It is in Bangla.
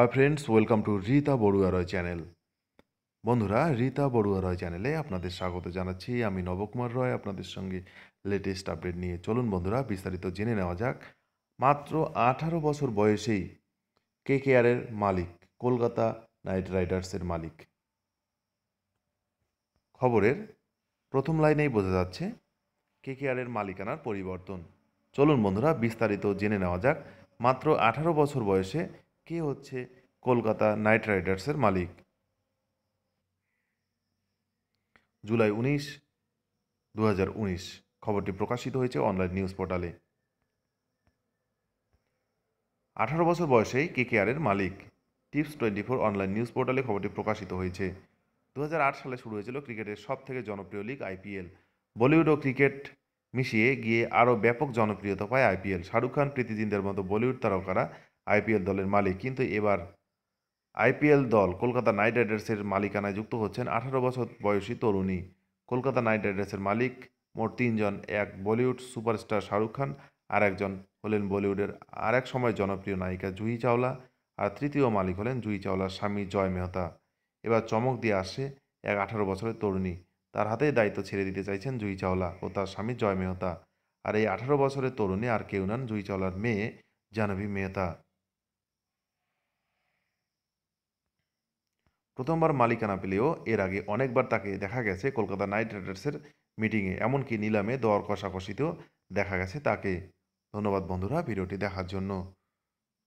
high friends welcome to Rita Barua Roy channel বন্ধুরা রীতা বড়ুয়া রয় চ্যানেলে আপনাদের স্বাগত জানাচ্ছি আমি নবকুমার রয় আপনাদের সঙ্গে লেটেস্ট আপডেট নিয়ে চলুন বন্ধুরা বিস্তারিত জেনে নেওয়া যাক মাত্র আঠারো বছর বয়সেই কে কেয়ারের মালিক কলকাতা নাইট রাইডার্সের মালিক খবরের প্রথম লাইনেই বোঝা যাচ্ছে কে কে আরের মালিকানার পরিবর্তন চলুন বন্ধুরা বিস্তারিত জেনে নেওয়া যাক মাত্র আঠারো বছর বয়সে কে হচ্ছে কলকাতা নাইট রাইডার্সের মালিক জুলাই উনিশ দু খবরটি প্রকাশিত হয়েছে অনলাইন নিউজ পোর্টালে আঠারো বছর বয়সেই কেকেআরের মালিক tips twenty four online news পোর্টালে খবরটি প্রকাশিত হয়েছে দু সালে শুরু হয়েছিল ক্রিকেটের সবথেকে জনপ্রিয় লীগ আইপিএল বলিউড ও ক্রিকেট মিশিয়ে গিয়ে আরও ব্যাপক জনপ্রিয়তা পায় আইপিএল শাহরুখ খান প্রীতি মতো বলিউড তারকারা আইপিএল দলের মালিক কিন্তু এবার আইপিএল দল কলকাতা নাইট রাইডার্সের মালিকানায় যুক্ত হচ্ছেন আঠারো বছর বয়সী তরুণী কলকাতা নাইট রাইডার্সের মালিক মোট তিনজন এক বলিউড সুপারস্টার শাহরুখ খান আর একজন হলেন বলিউডের আর এক সময় জনপ্রিয় নায়িকা জুহি চাওলা আর তৃতীয় মালিক হলেন জুহি চাওলার স্বামী জয় মেহতা এবার চমক দিয়ে আসে এক আঠারো বছরের তরুণী তার হাতেই দায়িত্ব ছেড়ে দিতে চাইছেন জুহি চাওলা ও তার স্বামী জয় মেহতা আর এই আঠারো বছরের তরুণী আর কেউ নন জুহি চাওলার মেয়ে জাহ্নবী মেহতা প্রথমবার মালিকানা পেলেও এর আগে অনেকবার তাকে দেখা গেছে কলকাতা নাইট রাইডার্সের মিটিংয়ে এমনকি নিলামে দর কষাকষিতেও দেখা গেছে তাকে ধন্যবাদ বন্ধুরা ভিডিওটি দেখার জন্য